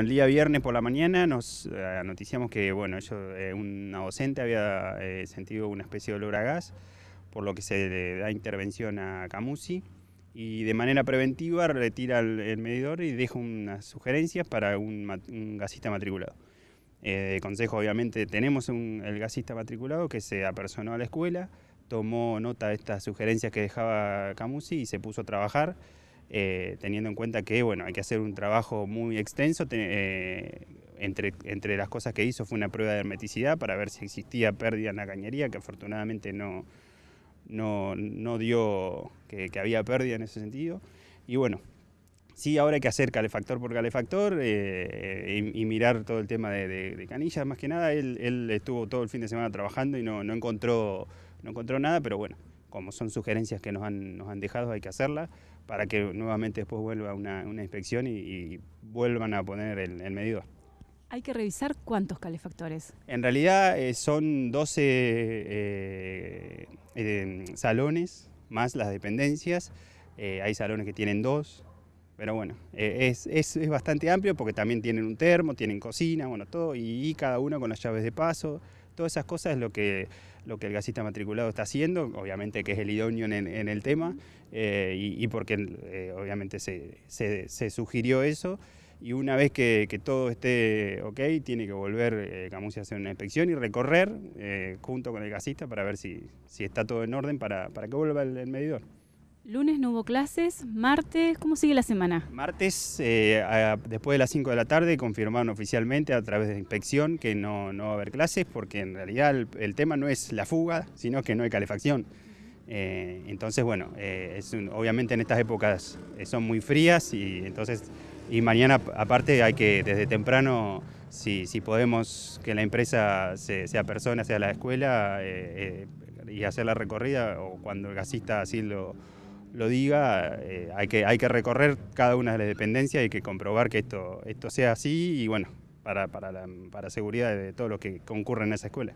El día viernes por la mañana nos eh, noticiamos que bueno, yo, eh, un docente había eh, sentido una especie de olor a gas, por lo que se le da intervención a Camusi y de manera preventiva retira el, medidor y deja unas sugerencias para un, gasista matriculado. consejo, obviamente, tenemos el gasista matriculado que se apersonó a la escuela, tomó nota de estas sugerencias que dejaba Camusi y se puso a trabajar. Eh, teniendo en cuenta que bueno, hay que hacer un trabajo muy extenso. Eh, entre, entre las cosas que hizo fue una prueba de hermeticidad para ver si existía pérdida en la cañería, que afortunadamente no, no, no dio que, había pérdida en ese sentido. Y bueno, sí, ahora hay que hacer calefactor por calefactor eh, y, mirar todo el tema de, canillas. Más que nada, él, él, estuvo todo el fin de semana trabajando y no, no, encontró, no encontró nada, pero bueno, como son sugerencias que nos han, dejado, hay que hacerlas para que nuevamente después vuelva una, inspección y, vuelvan a poner el, medidor. Hay que revisar cuántos calefactores. En realidad eh, son 12 eh, eh, salones más las dependencias. hay salones que tienen dos, pero bueno, es, bastante amplio porque también tienen un termo, tienen cocina, bueno, todo, y cada uno con las llaves de paso. Todas esas cosas es lo que, lo que el gasista matriculado está haciendo, obviamente que es el idóneo en, el tema eh, y, porque eh, obviamente se, sugirió eso. Y una vez que, todo esté ok, tiene que volver eh, Camusia a hacer una inspección y recorrer junto con el gasista para ver si, está todo en orden para, para que vuelva el medidor. Lunes no hubo clases, martes, ¿cómo sigue la semana? Martes, eh, después de las 5 de la tarde, confirmaron oficialmente a través de inspección que no, va a haber clases porque en realidad el, tema no es la fuga, sino que no hay calefacción. Eh, entonces, bueno, eh, es obviamente en estas épocas son muy frías y entonces y mañana aparte hay que desde temprano, si, podemos que la empresa sea persona, sea la escuela y hacer la recorrida o cuando el gasista así lo lo diga, eh, hay, que, hay que recorrer cada una de las dependencias, hay que comprobar que esto, esto sea así y bueno, para, para, la, seguridad de todos los que concurren en esa escuela.